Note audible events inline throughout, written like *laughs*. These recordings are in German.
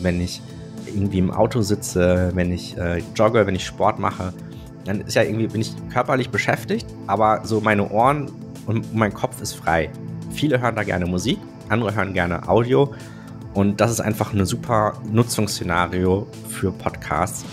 wenn ich irgendwie im Auto sitze, wenn ich äh, jogge, wenn ich Sport mache, dann ist ja irgendwie, bin ich körperlich beschäftigt, aber so meine Ohren und mein Kopf ist frei. Viele hören da gerne Musik, andere hören gerne Audio und das ist einfach ein super Nutzungsszenario für Podcasts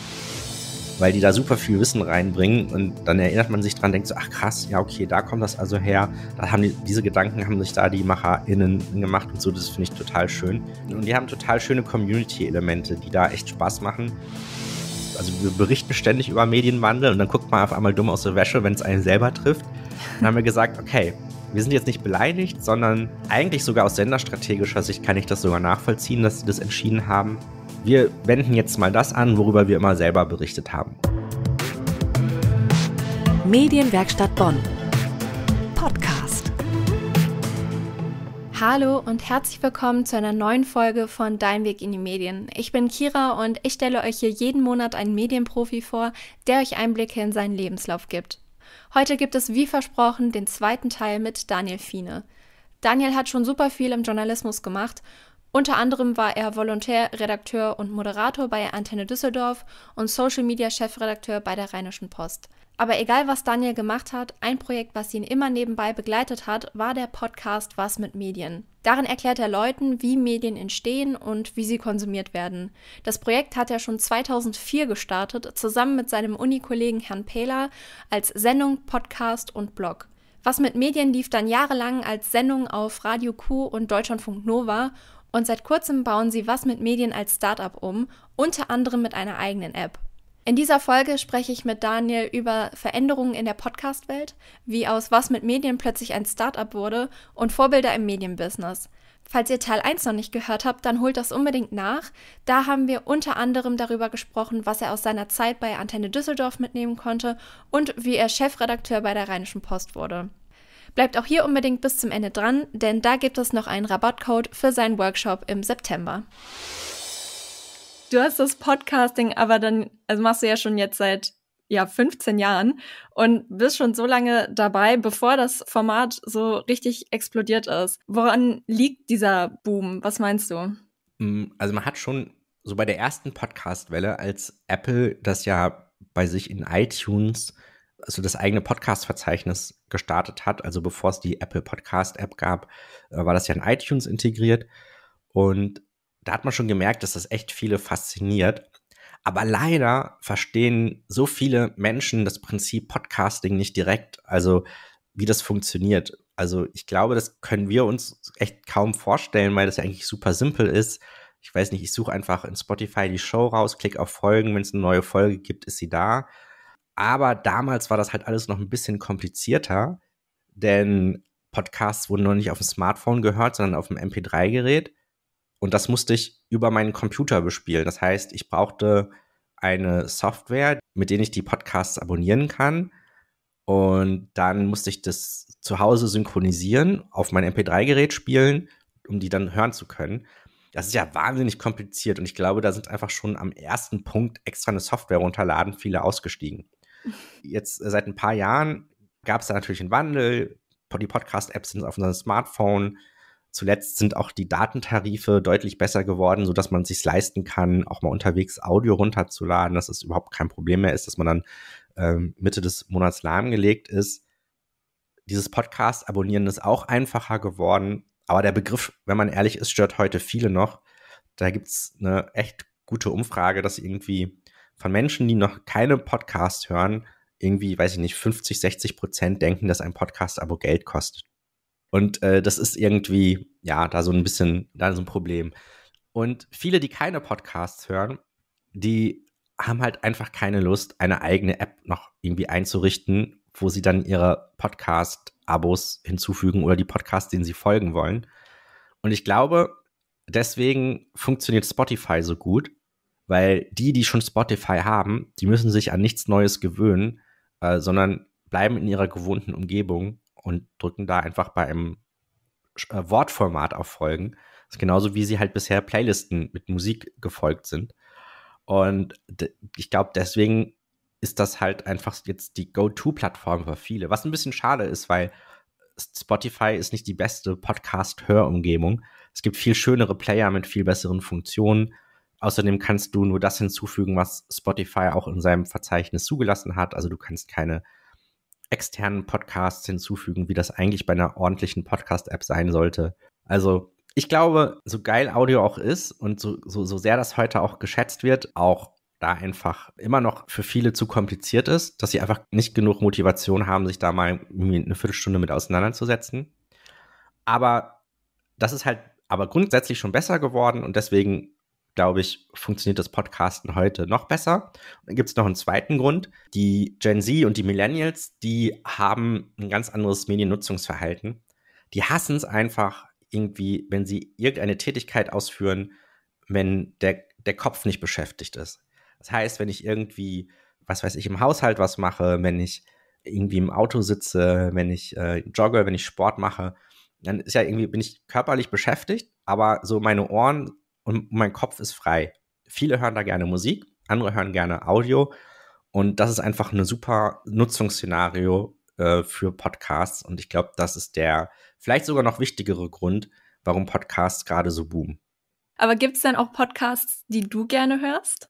weil die da super viel Wissen reinbringen und dann erinnert man sich dran, denkt so, ach krass, ja okay, da kommt das also her. Da haben die, diese Gedanken haben sich da die MacherInnen gemacht und so, das finde ich total schön. Und die haben total schöne Community-Elemente, die da echt Spaß machen. Also wir berichten ständig über Medienwandel und dann guckt man auf einmal dumm aus der Wäsche, wenn es einen selber trifft. Dann haben wir gesagt, okay, wir sind jetzt nicht beleidigt, sondern eigentlich sogar aus senderstrategischer Sicht kann ich das sogar nachvollziehen, dass sie das entschieden haben. Wir wenden jetzt mal das an, worüber wir immer selber berichtet haben. Medienwerkstatt Bonn. Podcast. Hallo und herzlich willkommen zu einer neuen Folge von Dein Weg in die Medien. Ich bin Kira und ich stelle euch hier jeden Monat einen Medienprofi vor, der euch Einblicke in seinen Lebenslauf gibt. Heute gibt es wie versprochen den zweiten Teil mit Daniel Fiene. Daniel hat schon super viel im Journalismus gemacht unter anderem war er Volontär, Redakteur und Moderator bei Antenne Düsseldorf und Social Media Chefredakteur bei der Rheinischen Post. Aber egal, was Daniel gemacht hat, ein Projekt, was ihn immer nebenbei begleitet hat, war der Podcast Was mit Medien. Darin erklärt er Leuten, wie Medien entstehen und wie sie konsumiert werden. Das Projekt hat er schon 2004 gestartet, zusammen mit seinem Unikollegen Herrn Pehler als Sendung, Podcast und Blog. Was mit Medien lief dann jahrelang als Sendung auf Radio Q und Deutschlandfunk Nova und seit kurzem bauen sie Was mit Medien als Startup um, unter anderem mit einer eigenen App. In dieser Folge spreche ich mit Daniel über Veränderungen in der Podcast-Welt, wie aus Was mit Medien plötzlich ein Startup wurde und Vorbilder im Medienbusiness. Falls ihr Teil 1 noch nicht gehört habt, dann holt das unbedingt nach. Da haben wir unter anderem darüber gesprochen, was er aus seiner Zeit bei Antenne Düsseldorf mitnehmen konnte und wie er Chefredakteur bei der Rheinischen Post wurde. Bleibt auch hier unbedingt bis zum Ende dran, denn da gibt es noch einen Rabattcode für seinen Workshop im September. Du hast das Podcasting aber dann, also machst du ja schon jetzt seit ja, 15 Jahren und bist schon so lange dabei, bevor das Format so richtig explodiert ist. Woran liegt dieser Boom? Was meinst du? Mm, also man hat schon so bei der ersten Podcast-Welle, als Apple das ja bei sich in iTunes also das eigene Podcast-Verzeichnis gestartet hat. Also bevor es die Apple Podcast-App gab, äh, war das ja in iTunes integriert. Und da hat man schon gemerkt, dass das echt viele fasziniert. Aber leider verstehen so viele Menschen das Prinzip Podcasting nicht direkt, also wie das funktioniert. Also ich glaube, das können wir uns echt kaum vorstellen, weil das ja eigentlich super simpel ist. Ich weiß nicht, ich suche einfach in Spotify die Show raus, klicke auf Folgen, wenn es eine neue Folge gibt, ist sie da aber damals war das halt alles noch ein bisschen komplizierter, denn Podcasts wurden noch nicht auf dem Smartphone gehört, sondern auf dem MP3-Gerät. Und das musste ich über meinen Computer bespielen. Das heißt, ich brauchte eine Software, mit der ich die Podcasts abonnieren kann. Und dann musste ich das zu Hause synchronisieren, auf mein MP3-Gerät spielen, um die dann hören zu können. Das ist ja wahnsinnig kompliziert und ich glaube, da sind einfach schon am ersten Punkt extra eine Software runterladen, viele ausgestiegen. Jetzt äh, seit ein paar Jahren gab es da natürlich einen Wandel. Die Podcast-Apps sind auf unserem Smartphone. Zuletzt sind auch die Datentarife deutlich besser geworden, sodass dass man sich leisten kann, auch mal unterwegs Audio runterzuladen, dass es überhaupt kein Problem mehr ist, dass man dann ähm, Mitte des Monats lahmgelegt ist. Dieses Podcast abonnieren ist auch einfacher geworden, aber der Begriff, wenn man ehrlich ist, stört heute viele noch. Da gibt es eine echt gute Umfrage, dass irgendwie von Menschen, die noch keine Podcasts hören, irgendwie, weiß ich nicht, 50, 60 Prozent denken, dass ein Podcast-Abo Geld kostet. Und äh, das ist irgendwie, ja, da so ein bisschen, da so ein Problem. Und viele, die keine Podcasts hören, die haben halt einfach keine Lust, eine eigene App noch irgendwie einzurichten, wo sie dann ihre Podcast-Abos hinzufügen oder die Podcasts, denen sie folgen wollen. Und ich glaube, deswegen funktioniert Spotify so gut, weil die, die schon Spotify haben, die müssen sich an nichts Neues gewöhnen, äh, sondern bleiben in ihrer gewohnten Umgebung und drücken da einfach bei einem äh, Wortformat auf Folgen. Das ist genauso wie sie halt bisher Playlisten mit Musik gefolgt sind. Und ich glaube, deswegen ist das halt einfach jetzt die Go-To-Plattform für viele. Was ein bisschen schade ist, weil Spotify ist nicht die beste Podcast-Hörumgebung. Es gibt viel schönere Player mit viel besseren Funktionen Außerdem kannst du nur das hinzufügen, was Spotify auch in seinem Verzeichnis zugelassen hat. Also du kannst keine externen Podcasts hinzufügen, wie das eigentlich bei einer ordentlichen Podcast-App sein sollte. Also ich glaube, so geil Audio auch ist und so, so, so sehr das heute auch geschätzt wird, auch da einfach immer noch für viele zu kompliziert ist, dass sie einfach nicht genug Motivation haben, sich da mal eine Viertelstunde mit auseinanderzusetzen. Aber das ist halt aber grundsätzlich schon besser geworden und deswegen glaube ich, funktioniert das Podcasten heute noch besser. Und dann gibt es noch einen zweiten Grund. Die Gen Z und die Millennials, die haben ein ganz anderes Mediennutzungsverhalten. Die hassen es einfach irgendwie, wenn sie irgendeine Tätigkeit ausführen, wenn der, der Kopf nicht beschäftigt ist. Das heißt, wenn ich irgendwie, was weiß ich, im Haushalt was mache, wenn ich irgendwie im Auto sitze, wenn ich äh, jogge, wenn ich Sport mache, dann ist ja irgendwie, bin ich körperlich beschäftigt, aber so meine Ohren und mein Kopf ist frei. Viele hören da gerne Musik, andere hören gerne Audio und das ist einfach ein super Nutzungsszenario äh, für Podcasts und ich glaube, das ist der vielleicht sogar noch wichtigere Grund, warum Podcasts gerade so boomen. Aber gibt es denn auch Podcasts, die du gerne hörst?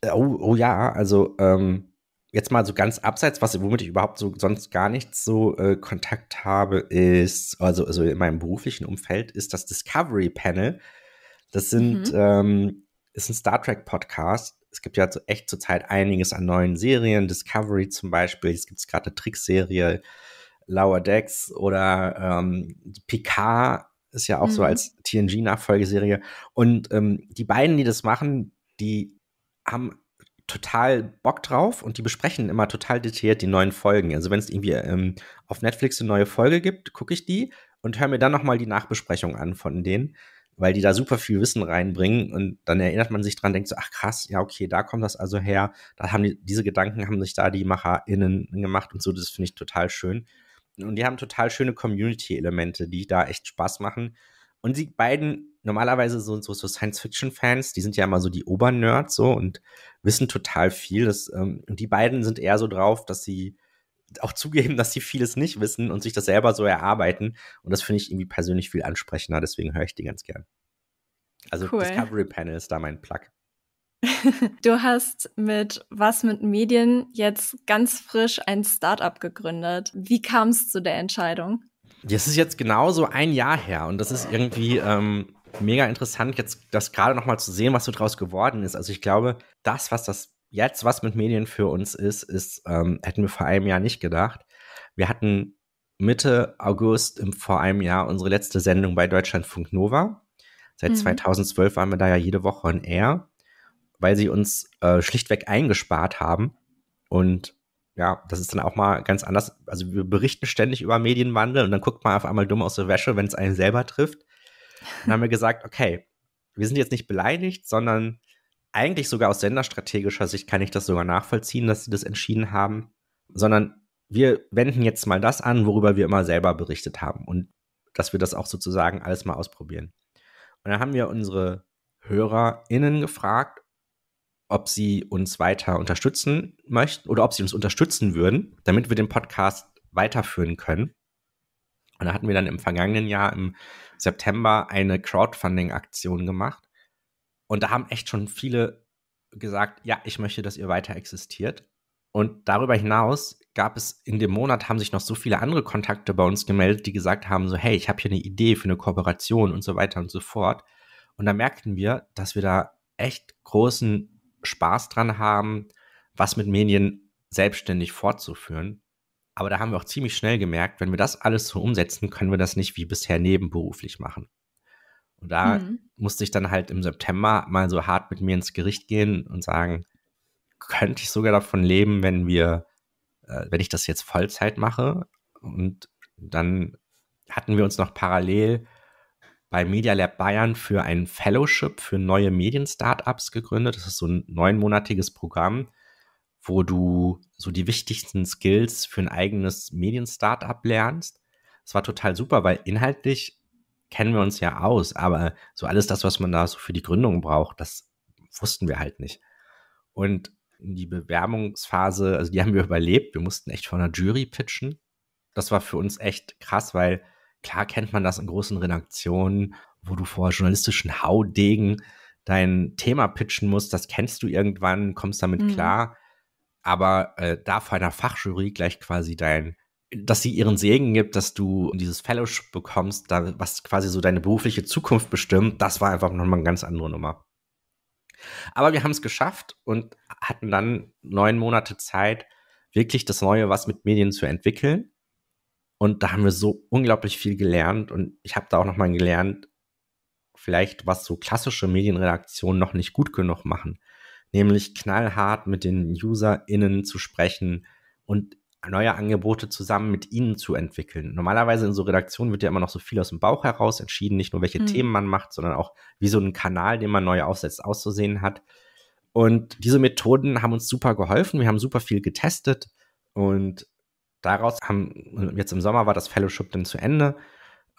Äh, oh, oh ja, also ähm, jetzt mal so ganz abseits, was, womit ich überhaupt so sonst gar nichts so äh, Kontakt habe, ist, also, also in meinem beruflichen Umfeld, ist das Discovery Panel das sind, mhm. ähm, ist ein Star Trek Podcast. Es gibt ja echt zurzeit einiges an neuen Serien. Discovery zum Beispiel. Es gibt gerade eine Trickserie. Lower Decks oder ähm, Picard ist ja auch mhm. so als TNG-Nachfolgeserie. Und ähm, die beiden, die das machen, die haben total Bock drauf und die besprechen immer total detailliert die neuen Folgen. Also wenn es irgendwie ähm, auf Netflix eine neue Folge gibt, gucke ich die und höre mir dann nochmal die Nachbesprechung an von denen weil die da super viel Wissen reinbringen und dann erinnert man sich dran, denkt so, ach krass, ja okay, da kommt das also her. Da haben die, diese Gedanken haben sich da die MacherInnen gemacht und so, das finde ich total schön. Und die haben total schöne Community-Elemente, die da echt Spaß machen. Und die beiden, normalerweise so, so, so Science-Fiction-Fans, die sind ja immer so die Obernerds so und wissen total viel. Das, ähm, und die beiden sind eher so drauf, dass sie auch zugeben, dass sie vieles nicht wissen und sich das selber so erarbeiten. Und das finde ich irgendwie persönlich viel ansprechender, deswegen höre ich die ganz gern. Also cool. Discovery Panel ist da mein Plug. *laughs* du hast mit Was mit Medien jetzt ganz frisch ein Startup gegründet. Wie kam es zu der Entscheidung? Das ist jetzt genau so ein Jahr her und das ist irgendwie ähm, mega interessant, jetzt das gerade nochmal zu sehen, was so draus geworden ist. Also ich glaube, das, was das jetzt was mit Medien für uns ist, ist, ähm, hätten wir vor einem Jahr nicht gedacht. Wir hatten Mitte August im, vor einem Jahr unsere letzte Sendung bei Deutschlandfunk Nova. Seit mhm. 2012 waren wir da ja jede Woche in Air, weil sie uns äh, schlichtweg eingespart haben. Und ja, das ist dann auch mal ganz anders. Also wir berichten ständig über Medienwandel und dann guckt man auf einmal dumm aus der Wäsche, wenn es einen selber trifft. Dann haben wir gesagt, okay, wir sind jetzt nicht beleidigt, sondern eigentlich sogar aus senderstrategischer Sicht kann ich das sogar nachvollziehen, dass sie das entschieden haben, sondern wir wenden jetzt mal das an, worüber wir immer selber berichtet haben und dass wir das auch sozusagen alles mal ausprobieren. Und dann haben wir unsere HörerInnen gefragt, ob sie uns weiter unterstützen möchten oder ob sie uns unterstützen würden, damit wir den Podcast weiterführen können. Und da hatten wir dann im vergangenen Jahr im September eine Crowdfunding-Aktion gemacht und da haben echt schon viele gesagt, ja, ich möchte, dass ihr weiter existiert. Und darüber hinaus gab es in dem Monat, haben sich noch so viele andere Kontakte bei uns gemeldet, die gesagt haben, so, hey, ich habe hier eine Idee für eine Kooperation und so weiter und so fort. Und da merkten wir, dass wir da echt großen Spaß dran haben, was mit Medien selbstständig fortzuführen. Aber da haben wir auch ziemlich schnell gemerkt, wenn wir das alles so umsetzen, können wir das nicht wie bisher nebenberuflich machen. Und da mhm. musste ich dann halt im September mal so hart mit mir ins Gericht gehen und sagen, könnte ich sogar davon leben, wenn wir, äh, wenn ich das jetzt Vollzeit mache. Und dann hatten wir uns noch parallel bei Media Lab Bayern für ein Fellowship für neue Medien-Startups gegründet. Das ist so ein neunmonatiges Programm, wo du so die wichtigsten Skills für ein eigenes Medien-Startup lernst. Es war total super, weil inhaltlich kennen wir uns ja aus, aber so alles das, was man da so für die Gründung braucht, das wussten wir halt nicht. Und die Bewerbungsphase, also die haben wir überlebt. Wir mussten echt vor einer Jury pitchen. Das war für uns echt krass, weil klar kennt man das in großen Redaktionen, wo du vor journalistischen Haudegen dein Thema pitchen musst. Das kennst du irgendwann, kommst damit mhm. klar. Aber äh, da vor einer Fachjury gleich quasi dein dass sie ihren Segen gibt, dass du dieses Fellowship bekommst, da, was quasi so deine berufliche Zukunft bestimmt, das war einfach nochmal eine ganz andere Nummer. Aber wir haben es geschafft und hatten dann neun Monate Zeit, wirklich das Neue, was mit Medien zu entwickeln. Und da haben wir so unglaublich viel gelernt und ich habe da auch nochmal gelernt, vielleicht was so klassische Medienredaktionen noch nicht gut genug machen, nämlich knallhart mit den UserInnen zu sprechen und neue Angebote zusammen mit ihnen zu entwickeln. Normalerweise in so Redaktionen wird ja immer noch so viel aus dem Bauch heraus entschieden, nicht nur welche mhm. Themen man macht, sondern auch wie so ein Kanal, den man neu aufsetzt, auszusehen hat. Und diese Methoden haben uns super geholfen. Wir haben super viel getestet und daraus haben, jetzt im Sommer war das Fellowship dann zu Ende.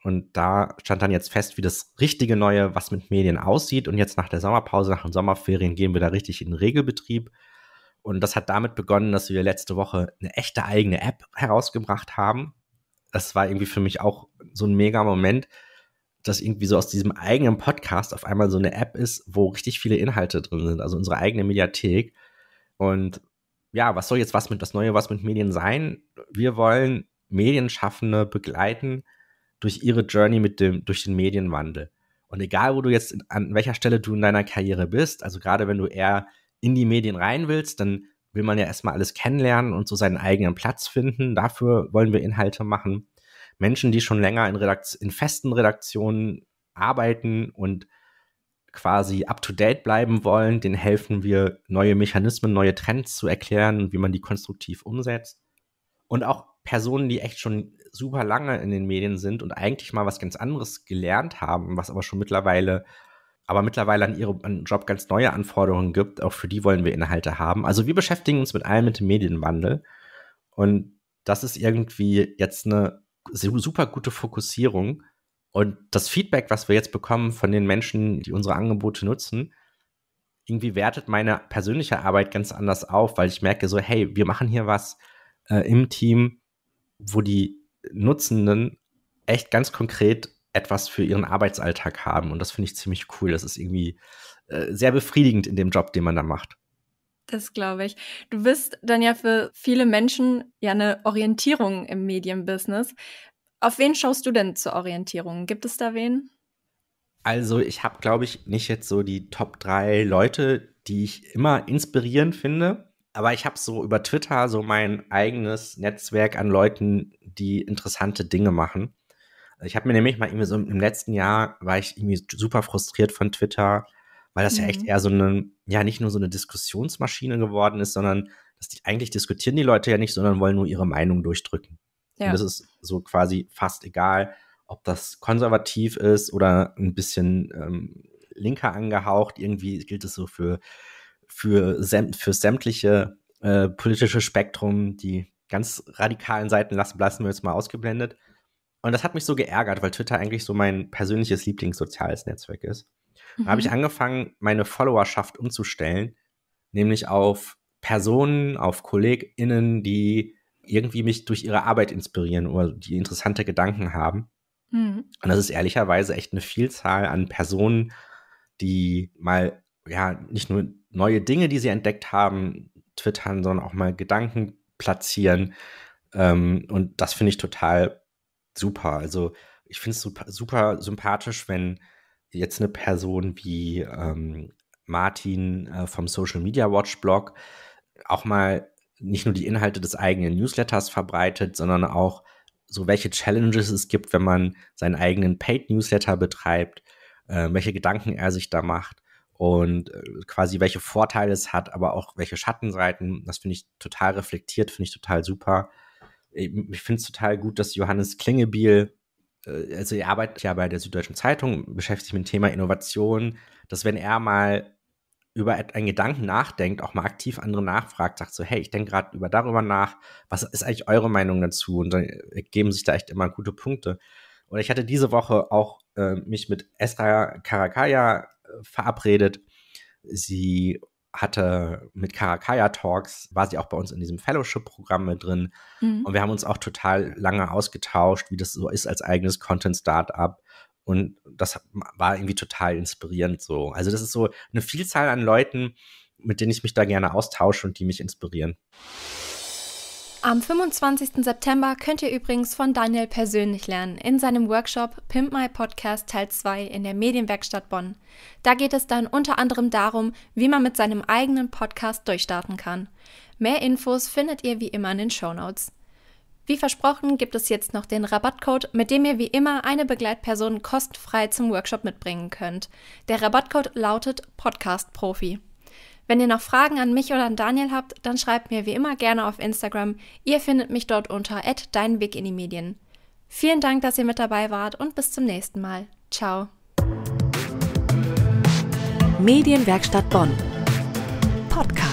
Und da stand dann jetzt fest, wie das richtige Neue, was mit Medien aussieht. Und jetzt nach der Sommerpause, nach den Sommerferien gehen wir da richtig in den Regelbetrieb und das hat damit begonnen, dass wir letzte Woche eine echte eigene App herausgebracht haben. Das war irgendwie für mich auch so ein mega Moment, dass irgendwie so aus diesem eigenen Podcast auf einmal so eine App ist, wo richtig viele Inhalte drin sind, also unsere eigene Mediathek. Und ja, was soll jetzt was mit das Neue, was mit Medien sein? Wir wollen Medienschaffende begleiten durch ihre Journey mit dem, durch den Medienwandel. Und egal, wo du jetzt, an welcher Stelle du in deiner Karriere bist, also gerade wenn du eher in die Medien rein willst, dann will man ja erstmal alles kennenlernen und so seinen eigenen Platz finden. Dafür wollen wir Inhalte machen. Menschen, die schon länger in, Redakt in festen Redaktionen arbeiten und quasi up-to-date bleiben wollen, denen helfen wir, neue Mechanismen, neue Trends zu erklären und wie man die konstruktiv umsetzt. Und auch Personen, die echt schon super lange in den Medien sind und eigentlich mal was ganz anderes gelernt haben, was aber schon mittlerweile aber mittlerweile an ihrem Job ganz neue Anforderungen gibt. Auch für die wollen wir Inhalte haben. Also wir beschäftigen uns mit allem mit dem Medienwandel. Und das ist irgendwie jetzt eine super gute Fokussierung. Und das Feedback, was wir jetzt bekommen von den Menschen, die unsere Angebote nutzen, irgendwie wertet meine persönliche Arbeit ganz anders auf, weil ich merke so, hey, wir machen hier was äh, im Team, wo die Nutzenden echt ganz konkret etwas für ihren Arbeitsalltag haben. Und das finde ich ziemlich cool. Das ist irgendwie äh, sehr befriedigend in dem Job, den man da macht. Das glaube ich. Du bist dann ja für viele Menschen ja eine Orientierung im Medienbusiness. Auf wen schaust du denn zur Orientierung? Gibt es da wen? Also, ich habe, glaube ich, nicht jetzt so die Top 3 Leute, die ich immer inspirierend finde. Aber ich habe so über Twitter so mein eigenes Netzwerk an Leuten, die interessante Dinge machen. Ich habe mir nämlich mal irgendwie so im letzten Jahr war ich irgendwie super frustriert von Twitter, weil das mhm. ja echt mhm. eher so eine, ja, nicht nur so eine Diskussionsmaschine geworden ist, sondern dass die, eigentlich diskutieren die Leute ja nicht, sondern wollen nur ihre Meinung durchdrücken. Ja. Und das ist so quasi fast egal, ob das konservativ ist oder ein bisschen ähm, linker angehaucht. Irgendwie gilt es so für, für, sämt, für sämtliche äh, politische Spektrum. Die ganz radikalen Seiten lassen, lassen wir jetzt mal ausgeblendet. Und das hat mich so geärgert, weil Twitter eigentlich so mein persönliches Lieblingssoziales Netzwerk ist. Mhm. Da habe ich angefangen, meine Followerschaft umzustellen, nämlich auf Personen, auf KollegInnen, die irgendwie mich durch ihre Arbeit inspirieren oder die interessante Gedanken haben. Mhm. Und das ist ehrlicherweise echt eine Vielzahl an Personen, die mal, ja, nicht nur neue Dinge, die sie entdeckt haben, twittern, sondern auch mal Gedanken platzieren. Ähm, und das finde ich total super. Also ich finde es super, super, sympathisch, wenn jetzt eine Person wie ähm, Martin äh, vom Social Media Watch Blog auch mal nicht nur die Inhalte des eigenen Newsletters verbreitet, sondern auch so welche Challenges es gibt, wenn man seinen eigenen Paid Newsletter betreibt, äh, welche Gedanken er sich da macht und äh, quasi welche Vorteile es hat, aber auch welche Schattenseiten. Das finde ich total reflektiert, finde ich total super ich, finde es total gut, dass Johannes Klingebiel, äh, also er arbeitet ja bei der Süddeutschen Zeitung, beschäftigt sich mit dem Thema Innovation, dass wenn er mal über einen Gedanken nachdenkt, auch mal aktiv andere nachfragt, sagt so, hey, ich denke gerade über darüber nach, was ist eigentlich eure Meinung dazu? Und dann äh, geben sich da echt immer gute Punkte. Und ich hatte diese Woche auch äh, mich mit Esra Karakaya äh, verabredet. Sie hatte mit Karakaya Talks, war sie auch bei uns in diesem Fellowship-Programm mit drin. Mhm. Und wir haben uns auch total lange ausgetauscht, wie das so ist als eigenes Content-Startup. Und das war irgendwie total inspirierend so. Also das ist so eine Vielzahl an Leuten, mit denen ich mich da gerne austausche und die mich inspirieren. Am 25. September könnt ihr übrigens von Daniel persönlich lernen in seinem Workshop Pimp My Podcast Teil 2 in der Medienwerkstatt Bonn. Da geht es dann unter anderem darum, wie man mit seinem eigenen Podcast durchstarten kann. Mehr Infos findet ihr wie immer in den Show Notes. Wie versprochen gibt es jetzt noch den Rabattcode, mit dem ihr wie immer eine Begleitperson kostenfrei zum Workshop mitbringen könnt. Der Rabattcode lautet Podcast Profi. Wenn ihr noch Fragen an mich oder an Daniel habt, dann schreibt mir wie immer gerne auf Instagram. Ihr findet mich dort unter deinweg in die Medien. Vielen Dank, dass ihr mit dabei wart und bis zum nächsten Mal. Ciao. Medienwerkstatt Bonn. Podcast.